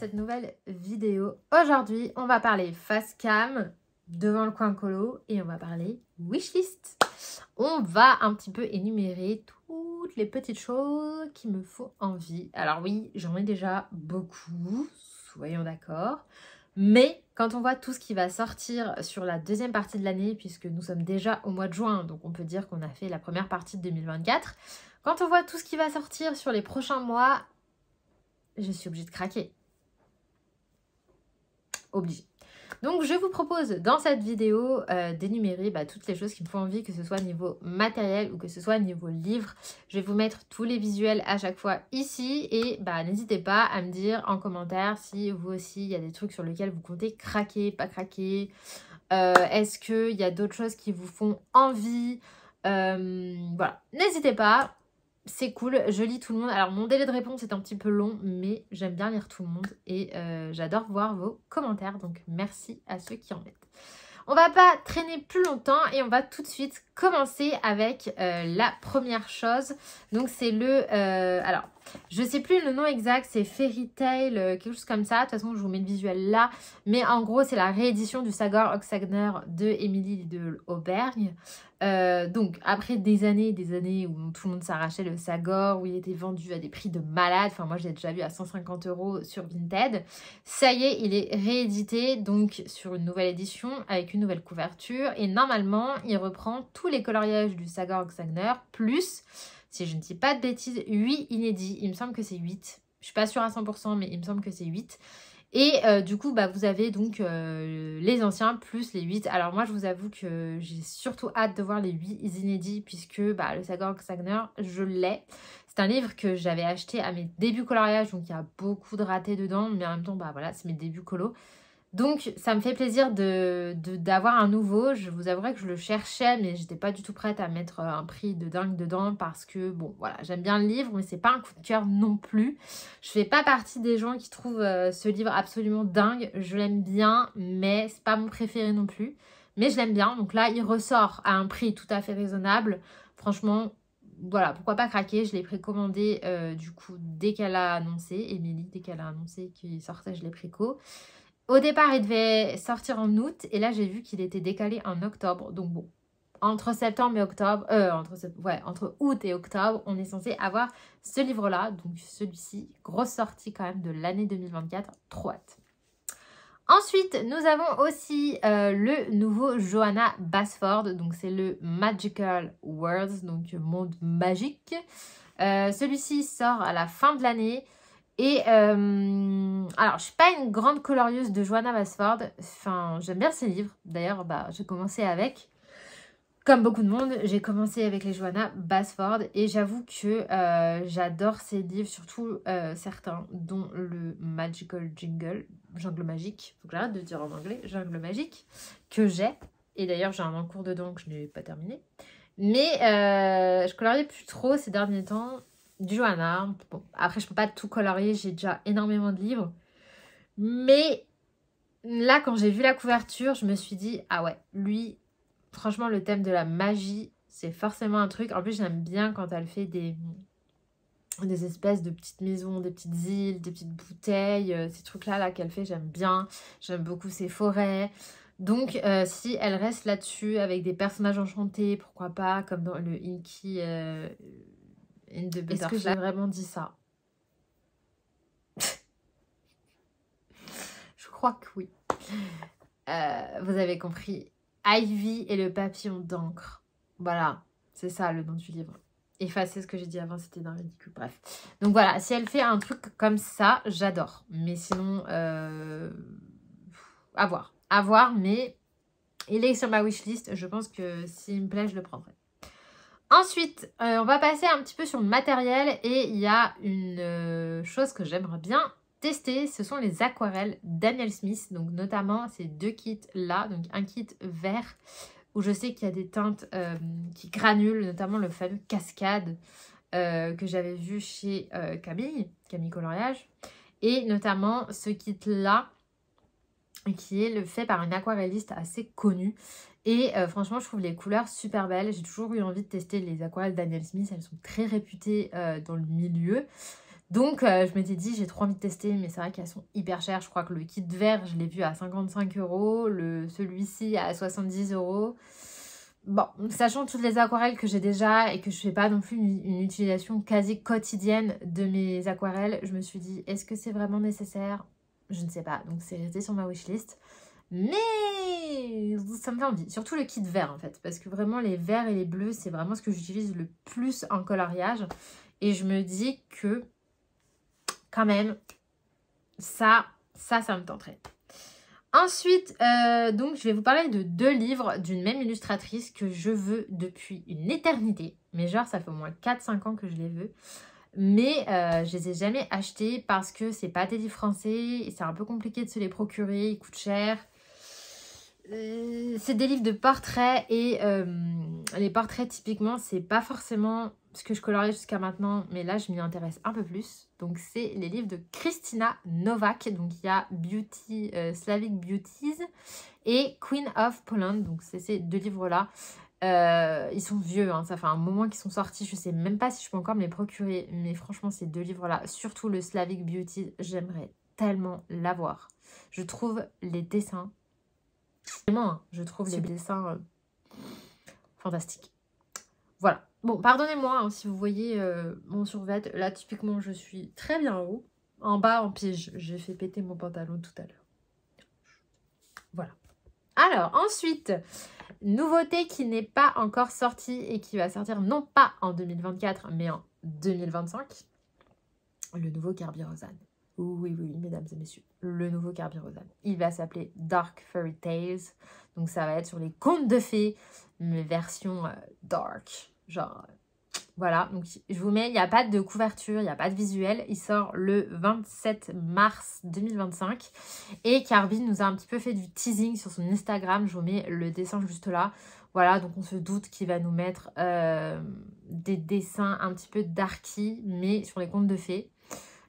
cette nouvelle vidéo. Aujourd'hui, on va parler face cam devant le coin colo et on va parler wishlist. On va un petit peu énumérer toutes les petites choses qui me font envie. Alors oui, j'en ai déjà beaucoup, soyons d'accord. Mais quand on voit tout ce qui va sortir sur la deuxième partie de l'année, puisque nous sommes déjà au mois de juin, donc on peut dire qu'on a fait la première partie de 2024, quand on voit tout ce qui va sortir sur les prochains mois, je suis obligée de craquer obligé. Donc je vous propose dans cette vidéo euh, d'énumérer bah, toutes les choses qui me font envie, que ce soit niveau matériel ou que ce soit niveau livre. Je vais vous mettre tous les visuels à chaque fois ici et bah, n'hésitez pas à me dire en commentaire si vous aussi il y a des trucs sur lesquels vous comptez craquer, pas craquer. Euh, est-ce qu'il y a d'autres choses qui vous font envie euh, Voilà, n'hésitez pas c'est cool, je lis tout le monde. Alors mon délai de réponse est un petit peu long, mais j'aime bien lire tout le monde et euh, j'adore voir vos commentaires, donc merci à ceux qui en mettent. On va pas traîner plus longtemps et on va tout de suite commencer avec euh, la première chose. Donc c'est le... Euh, alors je sais plus le nom exact, c'est Fairy Tale, euh, quelque chose comme ça. De toute façon, je vous mets le visuel là. Mais en gros, c'est la réédition du Sagor Oxagner de Émilie de Aubergne. Euh, donc, après des années des années où tout le monde s'arrachait le Sagor, où il était vendu à des prix de malade, enfin moi je l'ai déjà vu à 150 euros sur Vinted, ça y est, il est réédité donc sur une nouvelle édition avec une nouvelle couverture et normalement il reprend tous les coloriages du Sagor Oxagner plus si je ne dis pas de bêtises, 8 inédits. Il me semble que c'est 8. Je suis pas sûre à 100%, mais il me semble que c'est 8. Et euh, du coup, bah, vous avez donc euh, les anciens plus les 8. Alors moi, je vous avoue que j'ai surtout hâte de voir les 8 inédits puisque bah, le Sagor Sagner, je l'ai. C'est un livre que j'avais acheté à mes débuts coloriage, donc il y a beaucoup de ratés dedans, mais en même temps, bah, voilà, c'est mes débuts colos. Donc ça me fait plaisir d'avoir de, un nouveau. Je vous avouerai que je le cherchais mais j'étais pas du tout prête à mettre euh, un prix de dingue dedans parce que bon voilà j'aime bien le livre mais c'est pas un coup de cœur non plus. Je fais pas partie des gens qui trouvent euh, ce livre absolument dingue. Je l'aime bien mais c'est pas mon préféré non plus. Mais je l'aime bien donc là il ressort à un prix tout à fait raisonnable. Franchement voilà, pourquoi pas craquer, je l'ai précommandé euh, du coup dès qu'elle a annoncé, Émilie, dès qu'elle a annoncé qu'il sortait, je l'ai préco. Au départ, il devait sortir en août et là, j'ai vu qu'il était décalé en octobre. Donc bon, entre septembre et octobre, euh, entre, ouais, entre août et octobre, on est censé avoir ce livre-là. Donc celui-ci, grosse sortie quand même de l'année 2024, trop hâte. Ensuite, nous avons aussi euh, le nouveau Johanna Basford. Donc c'est le Magical Worlds, donc monde magique. Euh, celui-ci sort à la fin de l'année. Et euh, alors, je ne suis pas une grande colorieuse de Joanna Basford. Enfin, j'aime bien ses livres. D'ailleurs, bah, j'ai commencé avec. Comme beaucoup de monde, j'ai commencé avec les Joanna Basford. Et j'avoue que euh, j'adore ces livres, surtout euh, certains, dont le Magical Jingle, Jungle Magique. Faut que j'arrête de dire en anglais, Jungle Magique, que j'ai. Et d'ailleurs, j'ai un en cours dedans que je n'ai pas terminé. Mais je coloriais plus trop ces derniers temps du Johanna. Bon, après, je peux pas tout colorier, j'ai déjà énormément de livres. Mais là, quand j'ai vu la couverture, je me suis dit, ah ouais, lui, franchement, le thème de la magie, c'est forcément un truc. En plus, j'aime bien quand elle fait des, des espèces de petites maisons, des petites îles, des petites bouteilles, euh, ces trucs-là là, qu'elle fait, j'aime bien. J'aime beaucoup ses forêts. Donc, euh, si elle reste là-dessus avec des personnages enchantés, pourquoi pas, comme dans le Inky... Euh, est-ce que j'ai vraiment dit ça Je crois que oui. Euh, vous avez compris. Ivy et le papillon d'encre. Voilà, c'est ça le nom du livre. Effacer ce que j'ai dit avant, c'était d'un ridicule. Bref. Donc voilà, si elle fait un truc comme ça, j'adore. Mais sinon, euh, à voir. À voir, mais il est sur ma wishlist. Je pense que s'il me plaît, je le prendrai. Ensuite, euh, on va passer un petit peu sur le matériel et il y a une euh, chose que j'aimerais bien tester, ce sont les aquarelles Daniel Smith, donc notamment ces deux kits là, donc un kit vert où je sais qu'il y a des teintes euh, qui granulent, notamment le fameux cascade que j'avais vu chez Camille, Camille Coloriage, et notamment ce kit là qui est le fait par une aquarelliste assez connue. Et euh, franchement, je trouve les couleurs super belles. J'ai toujours eu envie de tester les aquarelles d'Aniel Smith. Elles sont très réputées euh, dans le milieu. Donc, euh, je m'étais dit, j'ai trop envie de tester, mais c'est vrai qu'elles sont hyper chères. Je crois que le kit vert, je l'ai vu à 55 euros. Celui-ci à 70 euros. Bon, sachant toutes les aquarelles que j'ai déjà et que je fais pas non plus une, utilisation quasi quotidienne de mes aquarelles, je me suis dit, est-ce que c'est vraiment nécessaire je ne sais pas. Donc c'est resté sur ma wishlist. Mais ça me fait envie. Surtout le kit vert en fait. Parce que vraiment les verts et les bleus, c'est vraiment ce que j'utilise le plus en coloriage. Et je me dis que quand même, ça, ça, ça me tenterait. Ensuite, euh, donc je vais vous parler de deux livres d'une même illustratrice que je veux depuis une éternité. Mais genre, ça fait au moins 4-5 ans que je les veux. Mais je euh, je les ai jamais achetés parce que c'est pas des livres français. C'est un peu compliqué de se les procurer. Ils coûtent cher. Euh, c'est des livres de portraits et euh, les portraits typiquement c'est pas forcément ce que je colorais jusqu'à maintenant mais là je m'y intéresse un peu plus donc c'est les livres de Christina Novak donc il y a Beauty, Slavic Beauties et Queen of Poland donc c'est ces deux livres là euh, ils sont vieux, hein, ça fait un moment qu'ils sont sortis. Je sais même pas si je peux encore me les procurer. Mais franchement, ces deux livres-là, surtout le Slavic Beauty, j'aimerais tellement l'avoir. Je trouve les dessins. Vraiment, hein, je trouve les dessins euh, fantastiques. Voilà. Bon, pardonnez-moi hein, si vous voyez euh, mon survêt. Là, typiquement, je suis très bien haut. En bas, en pige. J'ai fait péter mon pantalon tout à l'heure. Voilà. Alors, ensuite, Nouveauté qui n'est pas encore sortie et qui va sortir non pas en 2024 mais en 2025, le nouveau Carbirosane. Oui, oui, oui, mesdames et messieurs, le nouveau Carbirosane. Il va s'appeler Dark Fairy Tales. Donc ça va être sur les contes de fées, mais version euh, dark, genre voilà, donc je vous mets, il n'y a pas de couverture, il n'y a pas de visuel. Il sort le 27 mars 2025. Et Carby nous a un petit peu fait du teasing sur son Instagram. Je vous mets le dessin juste là. Voilà, donc on se doute qu'il va nous mettre euh, des dessins un petit peu darky, mais sur les contes de fées.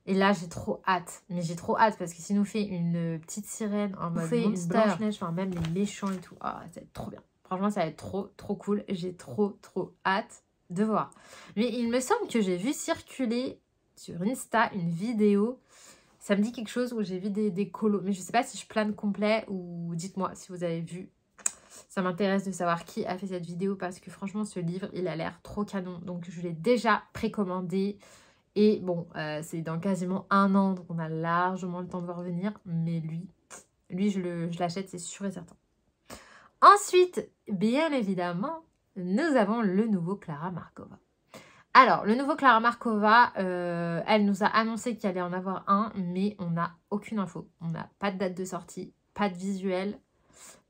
Et là, j'ai trop hâte. Mais j'ai trop hâte parce que s'il nous fait une petite sirène en mode fait monster, enfin même les méchants et tout, ah, ça va être trop bien. Franchement, ça va être trop, trop cool. J'ai trop, trop hâte de voir. Mais il me semble que j'ai vu circuler sur Insta une vidéo. Ça me dit quelque chose où j'ai vu des, des colos. Mais je ne sais pas si je plane complet ou dites-moi si vous avez vu. Ça m'intéresse de savoir qui a fait cette vidéo parce que franchement, ce livre, il a l'air trop canon. Donc, je l'ai déjà précommandé. Et bon, euh, c'est dans quasiment un an, donc on a largement le temps de revenir, Mais lui, lui, je l'achète, c'est sûr et certain. Ensuite, bien évidemment, nous avons le nouveau Clara Markova. Alors, le nouveau Clara Markova, euh, elle nous a annoncé qu'il allait en avoir un, mais on n'a aucune info. On n'a pas de date de sortie, pas de visuel,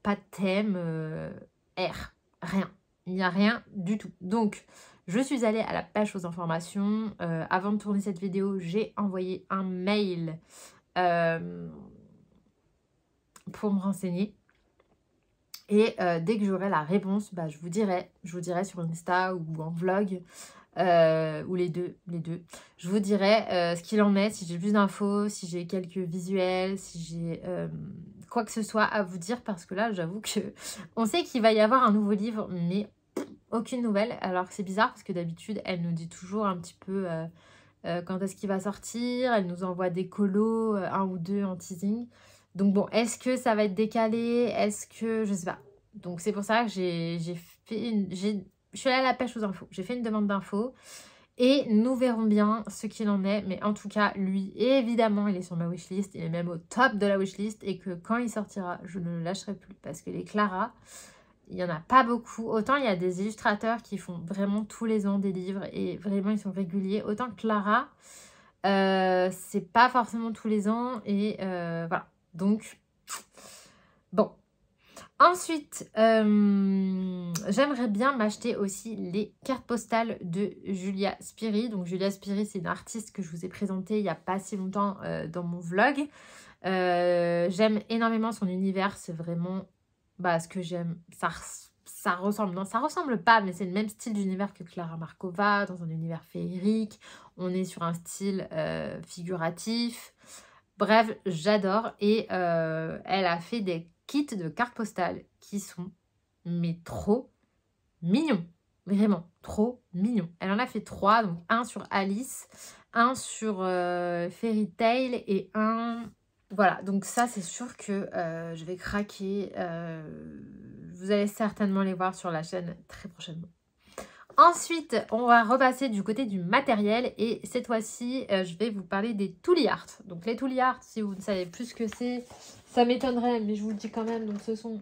pas de thème, euh, R, rien. Il n'y a rien du tout. Donc, je suis allée à la pêche aux informations. Euh, avant de tourner cette vidéo, j'ai envoyé un mail pour me renseigner. Et euh, dès que j'aurai la réponse, bah, je vous dirai. Je vous dirai sur Insta ou en vlog. Euh, ou les deux, les deux. Je vous dirai euh, ce qu'il en est, si j'ai plus d'infos, si j'ai quelques visuels, si j'ai quoi que ce soit à vous dire, parce que là, j'avoue que on sait qu'il va y avoir un nouveau livre, mais aucune nouvelle. Alors que c'est bizarre, parce que d'habitude, elle nous dit toujours un petit peu quand est-ce qu'il va sortir, elle nous envoie des colos, un ou deux en teasing. Donc bon, est-ce que ça va être décalé Est-ce que... Je sais pas. Donc c'est pour ça que j'ai fait une... Je suis allée à la pêche aux infos. J'ai fait une demande d'infos. Et nous verrons bien ce qu'il en est. Mais en tout cas, lui, évidemment, il est sur ma wishlist. Il est même au top de la wishlist. Et que quand il sortira, je ne le lâcherai plus. Parce que les Clara, il n'y en a pas beaucoup. Autant il y a des illustrateurs qui font vraiment tous les ans des livres. Et vraiment, ils sont réguliers. Autant Clara, euh, c'est pas forcément tous les ans. Et euh, voilà. Donc, bon. Ensuite, euh, j'aimerais bien m'acheter aussi les cartes postales de Julia Spiri. Donc Julia Spiri, c'est une artiste que je vous ai présentée il n'y a pas si longtemps euh, dans mon vlog. Euh, j'aime énormément son univers, c'est vraiment bah, ce que j'aime. Ça, ça ressemble, non ça ressemble pas, mais c'est le même style d'univers que Clara Markova, dans un univers féerique. On est sur un style figuratif. Bref, j'adore. Et euh, elle a fait des kits de cartes postales qui sont, mais trop mignons. Vraiment, trop mignons. Elle en a fait trois, donc un sur Alice, un sur euh, Fairy Tail et un... Voilà, donc ça c'est sûr que euh, je vais craquer. vous allez certainement les voir sur la chaîne très prochainement. Ensuite, on va repasser du côté du matériel et cette fois-ci, euh, je vais vous parler des Tully Art. Donc les Tully Art, si vous ne savez plus ce que c'est, ça m'étonnerait, mais je vous le dis quand même. Donc ce sont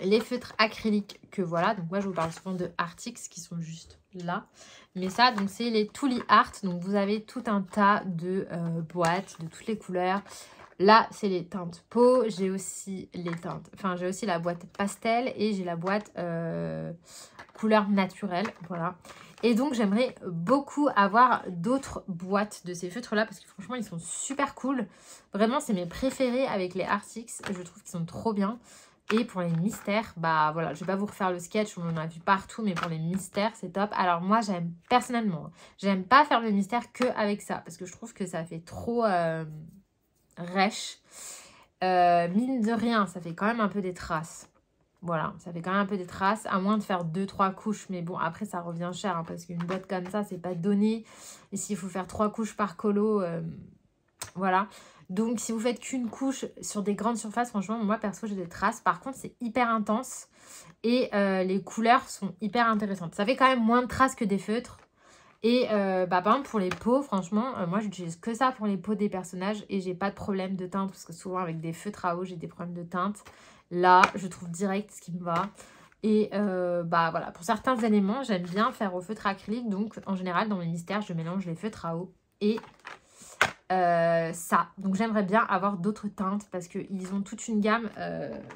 les feutres acryliques que voilà. Donc moi, je vous parle souvent de Artix qui sont juste là. Mais ça, donc c'est les Tooly Art. Donc vous avez tout un tas de euh, boîtes de toutes les couleurs. Là, c'est les teintes peau. J'ai aussi les teintes... Enfin, j'ai aussi la boîte pastel et j'ai la boîte euh, couleur naturelle. Voilà. Et donc, j'aimerais beaucoup avoir d'autres boîtes de ces feutres-là parce que franchement, ils sont super cool. Vraiment, c'est mes préférés avec les Artix. Je trouve qu'ils sont trop bien. Et pour les mystères, bah voilà, je vais pas vous refaire le sketch, on en a vu partout, mais pour les mystères, c'est top. Alors moi, j'aime personnellement, j'aime pas faire le mystère que avec ça, parce que je trouve que ça fait trop... Euh, rêche. Euh, mine de rien, ça fait quand même un peu des traces. Voilà, ça fait quand même un peu des traces, à moins de faire 2-3 couches. Mais bon, après, ça revient cher, hein, parce qu'une boîte comme ça, c'est pas donné. Et s'il faut faire 3 couches par colo, euh, voilà. Donc, si vous faites qu'une couche sur des grandes surfaces, franchement, moi, perso, j'ai des traces. Par contre, c'est hyper intense et euh, les couleurs sont hyper intéressantes. Ça fait quand même moins de traces que des feutres, et euh, bah, par exemple, pour les peaux, franchement, euh, moi, j'utilise que ça pour les peaux des personnages et j'ai pas de problème de teinte parce que souvent, avec des feutres à eau, j'ai des problèmes de teinte. Là, je trouve direct ce qui me va. Et euh, bah voilà, pour certains éléments, j'aime bien faire au feutre acrylique. Donc, en général, dans mes mystères, je mélange les feutres à eau et ça. Donc j'aimerais bien avoir d'autres teintes parce qu'ils ont toute une gamme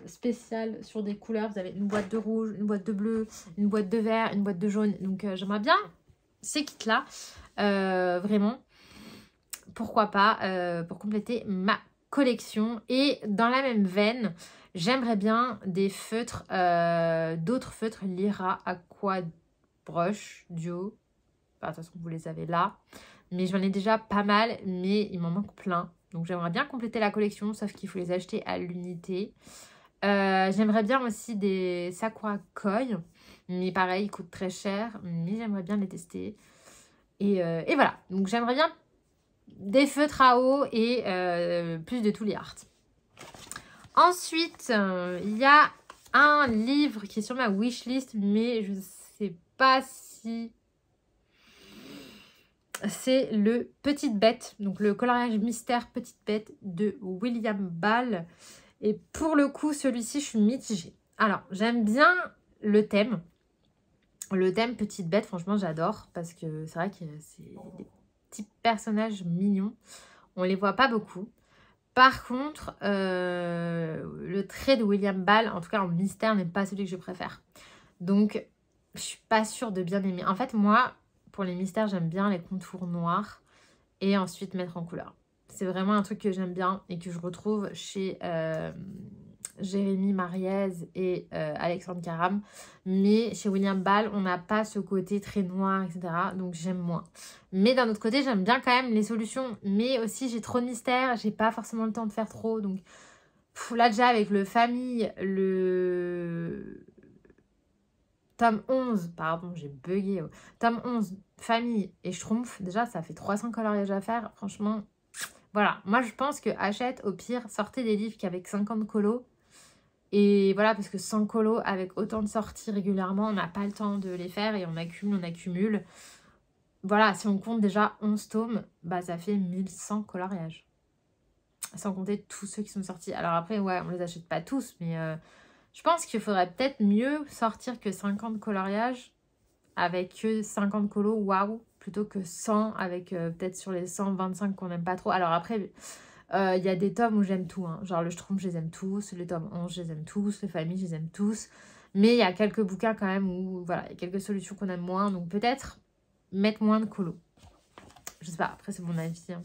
spéciale sur des couleurs. Vous avez une boîte de rouge, une boîte de bleu, une boîte de vert, une boîte de jaune. Donc j'aimerais bien ces kits-là. Euh, vraiment, pourquoi pas, euh, pour compléter ma collection. Et dans la même veine, j'aimerais bien des feutres, euh, d'autres feutres Lira Aqua Brush Duo. Enfin, de toute façon, vous les avez là. Mais j'en ai déjà pas mal, mais il m'en manque plein. Donc j'aimerais bien compléter la collection, sauf qu'il faut les acheter à l'unité. j'aimerais bien aussi des Sakura Koi. Mais pareil, ils coûtent très cher. Mais j'aimerais bien les tester. Et, euh, voilà. Donc j'aimerais bien des feutres à eau et euh, plus de tous les arts. Ensuite, euh, il y a un livre qui est sur ma wishlist, mais je ne sais pas si... C'est le Petite Bête, donc le coloriage mystère Petite Bête de William Ball. Et pour le coup, celui-ci, je suis mitigée. Alors, j'aime bien le thème. Le thème petite bête, franchement, j'adore parce que c'est vrai que c'est des petits personnages mignons. On les voit pas beaucoup. Par contre, euh, le trait de William Ball, en tout cas en mystère, n'est pas celui que je préfère. Donc, je suis pas sûre de bien aimer. En fait, moi, pour les mystères, j'aime bien les contours noirs et ensuite mettre en couleur. C'est vraiment un truc que j'aime bien et que je retrouve chez euh, Jérémy Mariez et euh, Alexandre Caram Mais chez William Ball, on n'a pas ce côté très noir, etc. Donc j'aime moins. Mais d'un autre côté, j'aime bien quand même les solutions. Mais aussi, j'ai trop de mystères. J'ai pas forcément le temps de faire trop. Donc là, déjà, avec le famille, le tome 11, pardon, j'ai bugué. Tome 11, famille et schtroumpf. Déjà, ça fait 300 coloriages à faire. Franchement, voilà. Moi, je pense que achète, au pire, sortez des livres qu'avec 50 colos. Et voilà, parce que sans colo, avec autant de sorties régulièrement, on n'a pas le temps de les faire et on accumule, on accumule. Voilà, si on compte déjà 11 tomes, bah ça fait 1100 coloriages. Sans compter tous ceux qui sont sortis. Alors après, ouais, on les achète pas tous, mais euh, je pense qu'il faudrait peut-être mieux sortir que 50 coloriages avec 50 colos, waouh, plutôt que 100 avec euh, peut-être sur les 125 qu'on n'aime pas trop. Alors après... Euh, il y a des tomes où j'aime tout. Hein. Genre le Schtroumpf, je les aime tous. Le tome 11, je les aime tous. Le familles, je les aime tous. Mais il y a quelques bouquins quand même où voilà, il y a quelques solutions qu'on aime moins. Donc peut-être mettre moins de colo. Je sais pas, après c'est mon avis. Hein.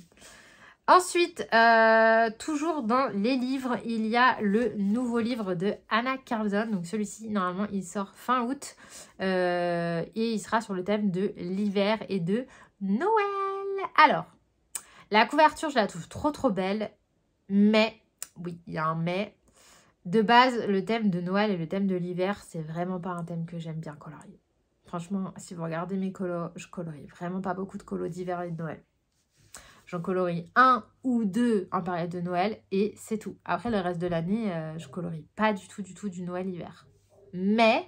Ensuite, euh, toujours dans les livres, il y a le nouveau livre de Anna Carlson. Donc celui-ci, normalement, il sort fin août. Euh, et il sera sur le thème de l'hiver et de Noël. Alors, la couverture, je la trouve trop trop belle. Mais, oui, il y a un mais. De base, le thème de Noël et le thème de l'hiver, c'est vraiment pas un thème que j'aime bien colorier. Franchement, si vous regardez mes colos, je colorie vraiment pas beaucoup de colos d'hiver et de Noël. J'en colorie un ou deux en période de Noël et c'est tout. Après, le reste de l'année, euh, je colorie pas du tout, du tout du Noël-hiver. Mais,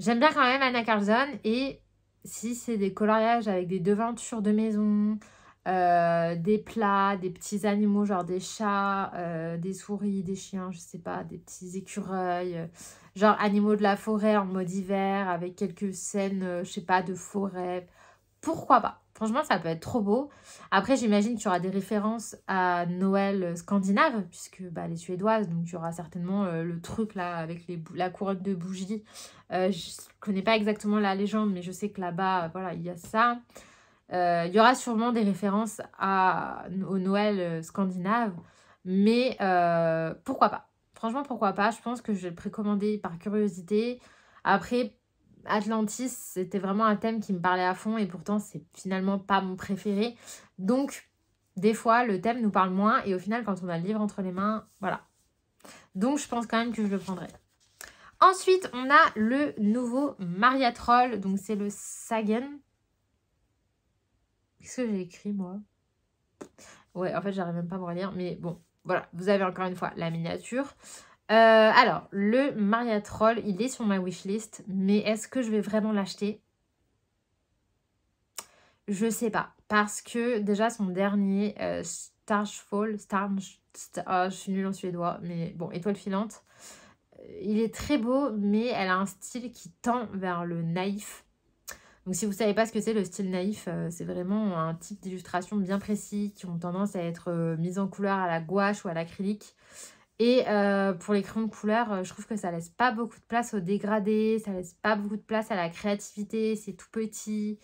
j'aime bien quand même Anna Carlson et si c'est des coloriages avec des devantures de maison, euh, des plats, des petits animaux, genre des chats, euh, des souris, des chiens, je sais pas, des petits écureuils, euh, genre animaux de la forêt en mode hiver, avec quelques scènes, je sais pas, de forêt. Pourquoi pas Franchement, ça peut être trop beau. Après, j'imagine qu'il y aura des références à Noël scandinave, puisque bah, les Suédoises, donc il y aura certainement le truc là avec la couronne de bougies. je connais pas exactement la légende, mais je sais que là-bas, voilà, il y a ça. Euh, il y aura sûrement des références au Noël euh, scandinave, mais euh, pourquoi pas Franchement, pourquoi pas Je pense que je vais le précommander par curiosité. Après, Atlantis, c'était vraiment un thème qui me parlait à fond et pourtant, c'est finalement pas mon préféré. Donc, des fois, le thème nous parle moins et au final, quand on a le livre entre les mains, voilà. Donc, je pense quand même que je le prendrai. Ensuite, on a le nouveau Maria Troll, donc c'est le Sagan. Qu'est-ce que j'ai écrit, moi Ouais, en fait, j'arrive même pas à me relire. Mais bon, voilà. Vous avez encore une fois la miniature. Euh, alors, le Maria Troll, il est sur ma wishlist. Mais est-ce que je vais vraiment l'acheter Je sais pas. Parce que déjà, son dernier Starfall... Euh, Starchfall, Star, ah, je suis nulle en suédois, mais bon, étoile filante. Euh, il est très beau, mais elle a un style qui tend vers le naïf. Donc si vous ne savez pas ce que c'est le style naïf, euh, c'est vraiment un type d'illustration bien précis qui ont tendance à être euh, mises en couleur à la gouache ou à l'acrylique. Et euh, pour les crayons de couleur, je trouve que ça laisse pas beaucoup de place au dégradé, ça laisse pas beaucoup de place à la créativité, c'est tout petit.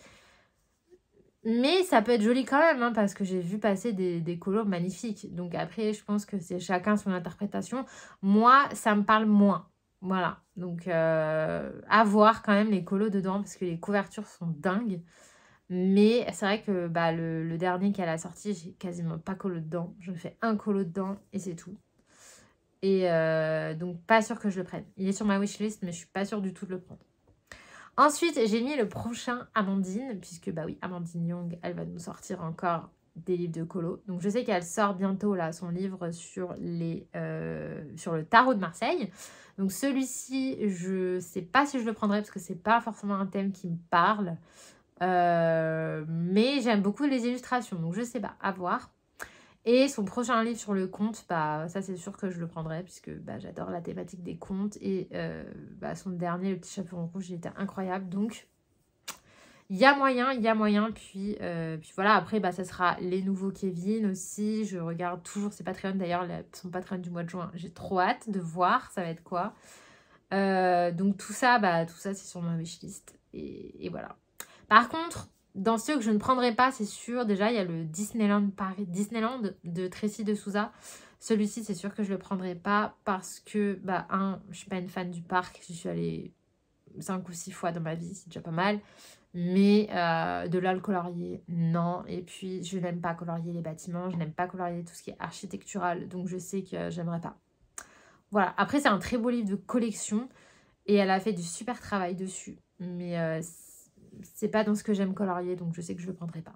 Mais ça peut être joli quand même, hein, parce que j'ai vu passer des, des couleurs magnifiques. Donc après, je pense que c'est chacun son interprétation. Moi, ça me parle moins. Voilà, donc avoir euh, quand même les colos dedans parce que les couvertures sont dingues. Mais c'est vrai que bah, le, dernier qu'elle a sorti, j'ai quasiment pas colo dedans. Je fais un colo dedans et c'est tout. Et euh, donc pas sûr que je le prenne. Il est sur ma wishlist mais je suis pas sûre du tout de le prendre. Ensuite, j'ai mis le prochain Amandine, puisque bah oui, Amandine Young, elle va nous sortir encore des livres de Colo. Donc je sais qu'elle sort bientôt là son livre sur, les, euh, sur le tarot de Marseille. Donc celui-ci, je ne sais pas si je le prendrai parce que ce n'est pas forcément un thème qui me parle. Euh, mais j'aime beaucoup les illustrations, donc je sais pas, à voir. Et son prochain livre sur le conte, bah, ça c'est sûr que je le prendrai puisque bah, j'adore la thématique des contes. Et euh, bah, son dernier, Le Petit en Rouge, il était incroyable. Donc il y a moyen, il y a moyen. Puis, euh, puis voilà, après, bah, ça sera les nouveaux Kevin aussi. Je regarde toujours ses Patreons. D'ailleurs, son Patreon du mois de juin, j'ai trop hâte de voir ça va être quoi. Euh, donc tout ça, bah, tout ça, c'est sur ma wishlist. Et, voilà. Par contre, dans ceux que je ne prendrai pas, c'est sûr, déjà, il y a le Disneyland, Paris, Disneyland de Tracy de Souza. Celui-ci, c'est sûr que je ne le prendrai pas parce que, bah, un, je ne suis pas une fan du parc. Je suis allée cinq ou six fois dans ma vie, c'est déjà pas mal. Mais euh, de là, le colorier, non. Et puis, je n'aime pas colorier les bâtiments, je n'aime pas colorier tout ce qui est architectural, donc je sais que j'aimerais pas. Voilà, après, c'est un très beau livre de collection et elle a fait du super travail dessus. Mais euh, c'est pas dans ce que j'aime colorier, donc je sais que je ne le prendrai pas.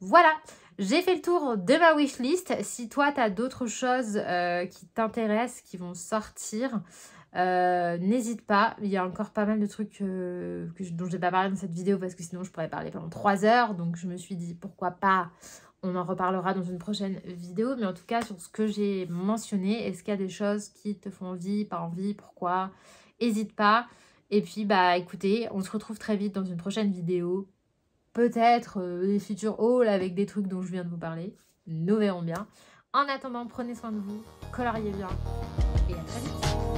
Voilà, j'ai fait le tour de ma wishlist. Si toi, tu as d'autres choses euh, qui t'intéressent, qui vont sortir, euh, n'hésite pas, il y a encore pas mal de trucs euh, que dont je n'ai pas parlé dans cette vidéo parce que sinon je pourrais parler pendant 3 heures. Donc je me suis dit pourquoi pas, on en reparlera dans une prochaine vidéo. Mais en tout cas sur ce que j'ai mentionné, est-ce qu'il y a des choses qui te font envie, pas envie, pourquoi N'hésite pas. Et puis bah écoutez, on se retrouve très vite dans une prochaine vidéo. Peut-être euh, des futurs hauls avec des trucs dont je viens de vous parler. Nous verrons bien. En attendant, prenez soin de vous, coloriez bien et à très vite